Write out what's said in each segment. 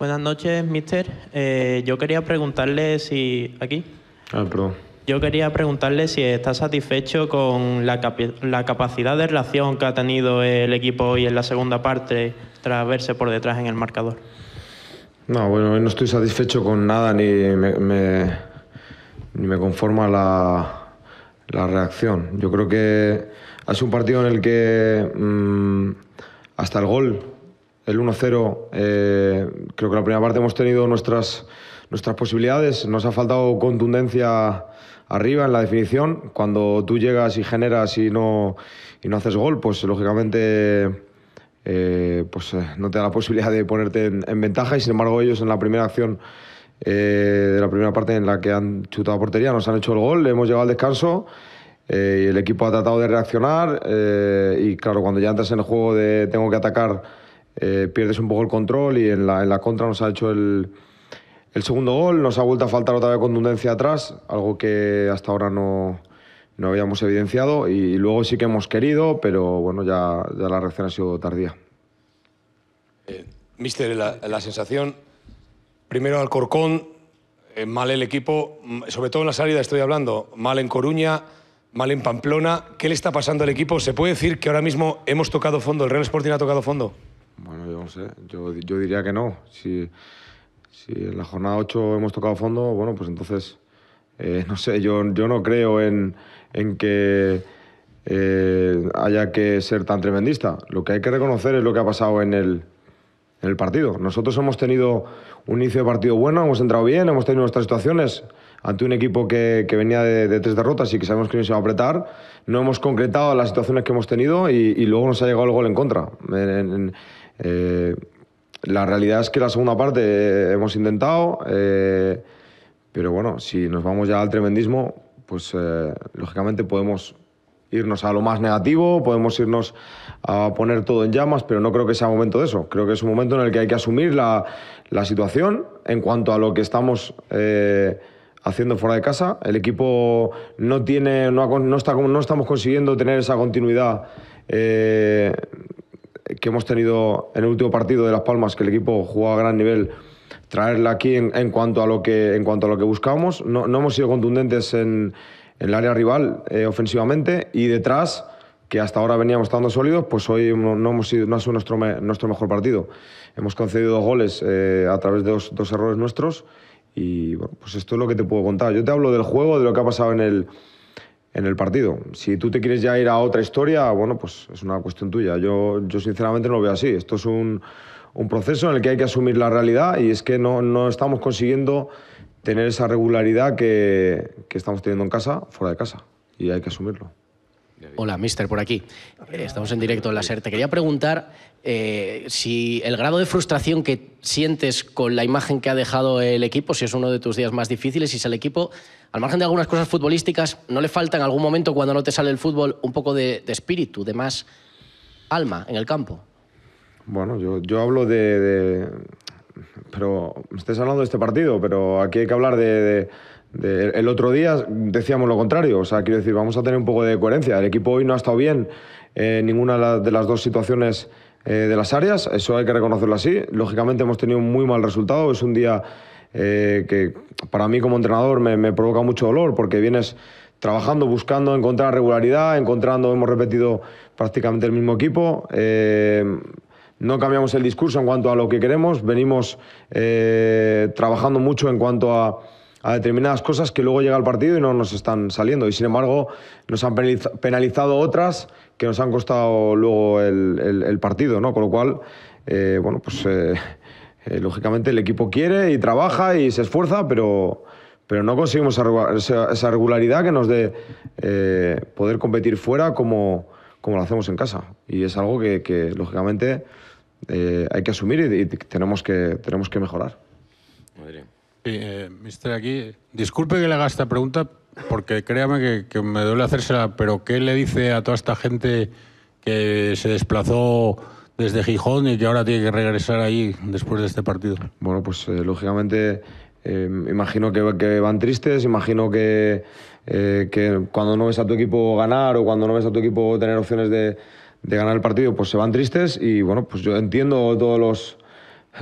Buenas noches, mister. Eh, yo quería preguntarle si. Aquí. Ah, perdón. Yo quería preguntarle si está satisfecho con la, la capacidad de relación que ha tenido el equipo hoy en la segunda parte tras verse por detrás en el marcador. No, bueno, no estoy satisfecho con nada ni me, ni me conforma la, la, reacción. Yo creo que ha sido un partido en el que mm, hasta el gol el 1-0, eh, creo que en la primera parte hemos tenido nuestras, nuestras posibilidades, nos ha faltado contundencia arriba en la definición, cuando tú llegas y generas y no, y no haces gol, pues lógicamente eh, pues, eh, no te da la posibilidad de ponerte en, ventaja y sin embargo ellos en la primera acción de la primera parte en la que han chutado portería nos han hecho el gol, hemos llegado al descanso. y el equipo ha tratado de reaccionar y claro, cuando ya entras en el juego de tengo que atacar eh, pierdes un poco el control y en la, contra nos ha hecho el, segundo gol, nos ha vuelto a faltar otra vez contundencia atrás, algo que hasta ahora no, no habíamos evidenciado y luego sí que hemos querido, pero bueno, ya, ya la reacción ha sido tardía. Eh, mister, la, sensación, primero al Corcón, eh, mal el equipo, sobre todo en la salida estoy hablando, mal en Coruña, mal en Pamplona. ¿Qué le está pasando al equipo? ¿Se puede decir que ahora mismo hemos tocado fondo, el Real Sporting ha tocado fondo? Bueno, yo no sé, yo, yo diría que no. Si, si, en la jornada 8 hemos tocado fondo, bueno, pues entonces, eh, no sé, yo, yo no creo en, en que eh, haya que ser tan tremendista. Lo que hay que reconocer es lo que ha pasado en el, en el partido. Nosotros hemos tenido un inicio de partido bueno, hemos entrado bien, hemos tenido nuestras situaciones ante un equipo que, que venía de, tres derrotas y que sabemos que se iba a apretar. No hemos concretado las situaciones que hemos tenido y, luego nos ha llegado el gol en contra. en, eh, la realidad es que la segunda parte hemos intentado, eh, pero bueno, si nos vamos ya al tremendismo, pues eh, lógicamente podemos irnos a lo más negativo, podemos irnos a poner todo en llamas, pero no creo que sea momento de eso. Creo que es un momento en el que hay que asumir la, la situación en cuanto a lo que estamos haciendo fuera de casa. El equipo no tiene, no, está, no estamos consiguiendo tener esa continuidad eh, que hemos tenido en el último partido de Las Palmas, que el equipo jugó a gran nivel, traerla aquí en, cuanto, a lo que, en cuanto a lo que buscábamos No, no hemos sido contundentes en, el área rival eh, ofensivamente y detrás que hasta ahora veníamos estando sólidos, pues hoy no, hemos sido, no ha sido nuestro, nuestro mejor partido. Hemos concedido dos goles eh, a través de dos, dos errores nuestros y pues esto es lo que te puedo contar. Yo te hablo del juego, de lo que ha pasado en el, en el partido. Si tú te quieres ya ir a otra historia, bueno, pues es una cuestión tuya. Yo, yo sinceramente no lo veo así. Esto es un, proceso en el que hay que asumir la realidad y es que no, estamos consiguiendo tener esa regularidad que estamos teniendo en casa, fuera de casa, y hay que asumirlo. Hola, mister, por aquí. Eh, estamos en directo en la SER. Te quería preguntar eh, si el grado de frustración que sientes con la imagen que ha dejado el equipo, si es uno de tus días más difíciles, si el equipo, al margen de algunas cosas futbolísticas, ¿no le falta en algún momento cuando no te sale el fútbol un poco de, espíritu, de más alma en el campo? Bueno, yo, hablo de, Pero Pero estás hablando de este partido, pero aquí hay que hablar de el otro día decíamos lo contrario, o sea, quiero decir, vamos a tener un poco de coherencia. El equipo hoy no ha estado bien en ninguna de las dos situaciones eh, de las áreas, eso hay que reconocerlo así. Lógicamente hemos tenido un muy mal resultado, es un día eh, que para mí como entrenador me, me, provoca mucho dolor porque vienes trabajando, buscando, encontrar regularidad, encontrando, hemos repetido prácticamente el mismo equipo. Eh, no cambiamos el discurso en cuanto a lo que queremos, venimos trabajando mucho en cuanto a a determinadas cosas que luego llega el partido y no nos están saliendo. Y sin embargo, nos han penalizado otras que nos han costado luego el, partido, ¿no? Con lo cual, eh, bueno, pues eh, eh, lógicamente el equipo quiere y trabaja y se esfuerza, pero, pero no conseguimos esa regularidad que nos dé poder competir fuera como, como lo hacemos en casa. Y es algo que, lógicamente, hay que asumir y, tenemos, que, tenemos que mejorar. Eh, mister, aquí, disculpe que le haga esta pregunta, porque créame que, me duele hacérsela, pero ¿qué le dice a toda esta gente que se desplazó desde Gijón y que ahora tiene que regresar ahí después de este partido? Bueno, pues eh, lógicamente eh, imagino que, van tristes, imagino eh, que, cuando no ves a tu equipo ganar o cuando no ves a tu equipo tener opciones de ganar el partido, pues se van tristes y bueno, pues yo entiendo todos los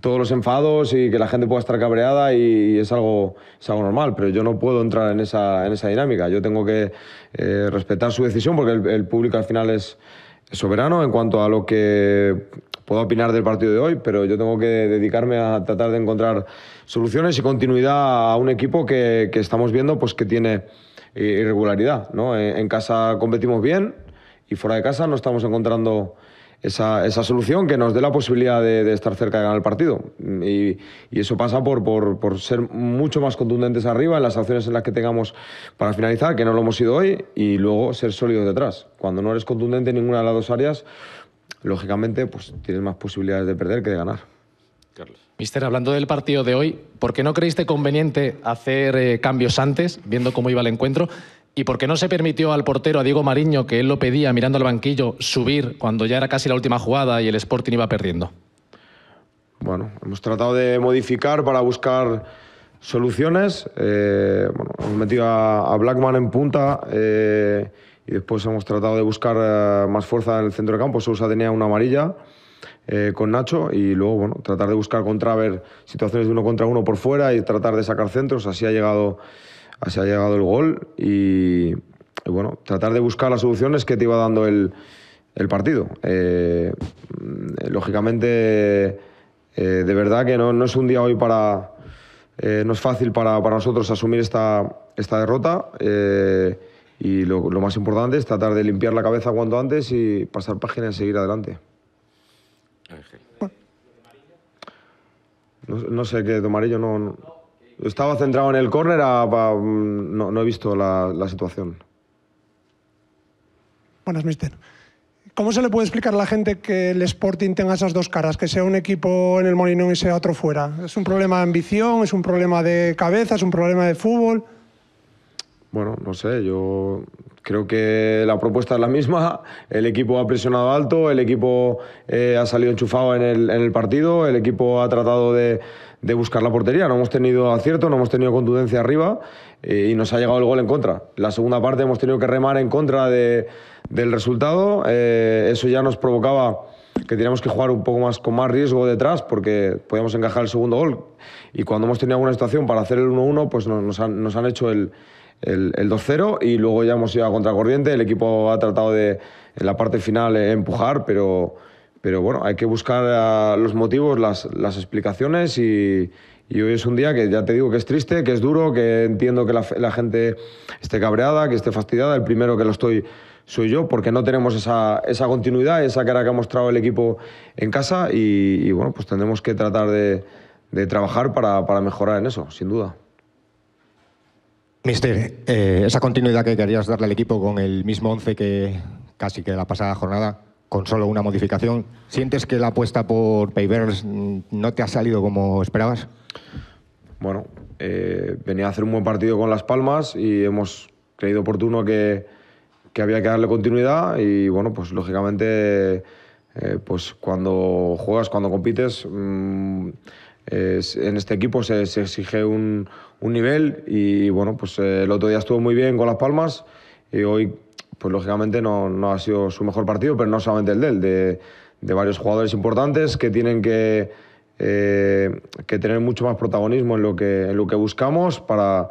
todos los enfados y que la gente pueda estar cabreada y, es, algo, es algo normal, pero yo no puedo entrar en esa, en esa dinámica. Yo tengo que eh, respetar su decisión porque el, público al final es, soberano en cuanto a lo que puedo opinar del partido de hoy, pero yo tengo que dedicarme a tratar de encontrar soluciones y continuidad a un equipo que, estamos viendo pues, que tiene eh, irregularidad. ¿no? en casa competimos bien y fuera de casa no estamos encontrando esa, esa, solución que nos dé la posibilidad de, estar cerca de ganar el partido. Y, eso pasa por, por, ser mucho más contundentes arriba en las acciones en las que tengamos para finalizar, que no lo hemos sido hoy, y luego ser sólidos detrás. Cuando no eres contundente en ninguna de las dos áreas, lógicamente pues, tienes más posibilidades de perder que de ganar. Carlos. Mister, hablando del partido de hoy, ¿por qué no creíste conveniente hacer eh, cambios antes, viendo cómo iba el encuentro? ¿Y por qué no se permitió al portero, a Diego Mariño, que él lo pedía mirando al banquillo, subir cuando ya era casi la última jugada y el Sporting iba perdiendo? Bueno, hemos tratado de modificar para buscar soluciones. Eh, bueno, hemos metido a, Blackman en punta eh, y después hemos tratado de buscar eh, más fuerza en el centro de campo. Sousa tenía una amarilla. con Nacho y luego bueno, tratar de buscar contra ver situaciones de uno contra uno por fuera y tratar de sacar centros. Así ha llegado se ha llegado el gol y, bueno, tratar de buscar las soluciones que te iba dando el, partido. Eh, mm, lógicamente, eh, de verdad que no, es un día hoy para... Eh, no es fácil para, nosotros asumir esta, esta derrota y lo, más importante es tratar de limpiar la cabeza cuanto antes y pasar página y seguir adelante. No, sé qué, Tomarillo, yo no. Estaba centrado en el córner, ah, mm, no, he visto la, la situación. Buenas, mister. ¿Cómo se le puede explicar a la gente que el Sporting tenga esas dos caras, que sea un equipo en el Molinón y sea otro fuera? ¿Es un problema de ambición? ¿Es un problema de cabeza? ¿Es un problema de fútbol? Bueno, no sé, yo creo que la propuesta es la misma, el equipo ha presionado alto, el equipo eh, ha salido enchufado en el, partido, el equipo ha tratado de, buscar la portería, no hemos tenido acierto, no hemos tenido contundencia arriba eh, y nos ha llegado el gol en contra. La segunda parte hemos tenido que remar en contra del resultado, eh, eso ya nos provocaba que teníamos que jugar un poco más con más riesgo detrás porque podíamos encajar el segundo gol y cuando hemos tenido alguna situación para hacer el 1-1 pues nos han hecho el el, 2-0 y luego ya hemos ido a contracorriente. El equipo ha tratado de, en la parte final, eh, empujar, pero, pero bueno, hay que buscar eh, los motivos, las, explicaciones y, hoy es un día que ya te digo que es triste, que es duro, que entiendo que la, gente esté cabreada, que esté fastidiada. El primero que lo estoy soy yo, porque no tenemos esa, continuidad, esa cara que ha mostrado el equipo en casa. Y, bueno, pues tenemos que tratar de, trabajar para mejorar en eso, sin duda. Mister, eh, esa continuidad que querías darle al equipo con el mismo 11 que casi que la pasada jornada, con solo una modificación, ¿sientes que la apuesta por Pavers no te ha salido como esperabas? Bueno, eh, venía a hacer un buen partido con Las Palmas y hemos creído oportuno que, había que darle continuidad y bueno, pues lógicamente... Eh, pues cuando juegas, cuando compites, mm, en este equipo se, exige un, nivel y bueno, pues eh, el otro día estuvo muy bien con Las Palmas y hoy, pues lógicamente no, ha sido su mejor partido, pero no solamente el de él, de, varios jugadores importantes que tienen que, eh, que tener mucho más protagonismo en lo que, en lo que buscamos para,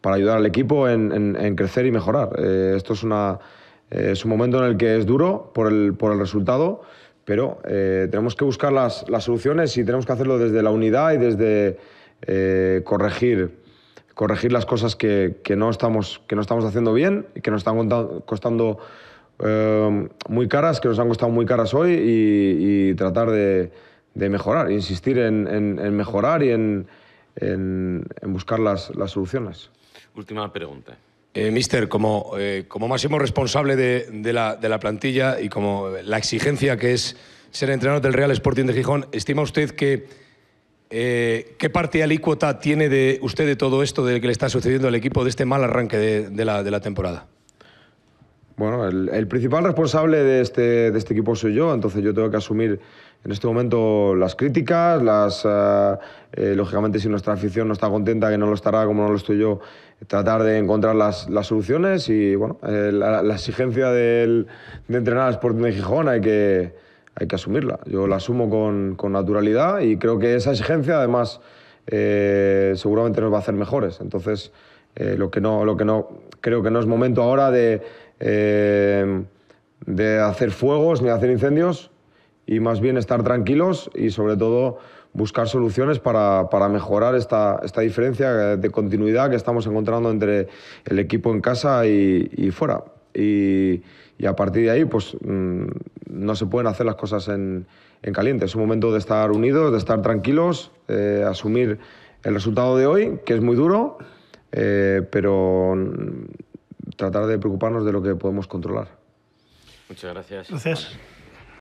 para ayudar al equipo en, crecer y mejorar. Eh, esto es, una, es un momento en el que es duro por el, por el resultado pero eh, tenemos que buscar las, soluciones y tenemos que hacerlo desde la unidad y desde eh, corregir, corregir las cosas que, no estamos, haciendo bien y que nos están costando eh, muy caras, que nos han costado muy caras hoy y, tratar de, mejorar, insistir en, mejorar y en, buscar las, las soluciones. Última pregunta. Eh, mister, como, eh, como máximo responsable de, la, plantilla y como la exigencia que es ser entrenador del Real Sporting de Gijón, ¿estima usted que eh, qué parte alícuota tiene de usted de todo esto de que le está sucediendo al equipo de este mal arranque de, de la temporada? Bueno, el, principal responsable este, de este, equipo soy yo, entonces yo tengo que asumir en este momento las críticas, las, eh, eh, lógicamente si nuestra afición no está contenta, que no lo estará como no lo estoy yo, tratar de encontrar las, soluciones y bueno, eh, la, exigencia de entrenar al Sporting de Gijón hay que, hay que asumirla. Yo la asumo con, con naturalidad y creo que esa exigencia además seguramente nos va a hacer mejores. Entonces, eh, lo, que no, lo que no, creo que no es momento ahora de, eh, de hacer fuegos ni hacer incendios y más bien estar tranquilos y sobre todo buscar soluciones para, para mejorar esta, esta, diferencia de continuidad que estamos encontrando entre el equipo en casa y, fuera. Y, a partir de ahí, pues mm, no se pueden hacer las cosas en, en, caliente. Es un momento de estar unidos, de estar tranquilos, eh, asumir el resultado de hoy, que es muy duro, eh, pero mm, tratar de preocuparnos de lo que podemos controlar. Muchas gracias. Gracias.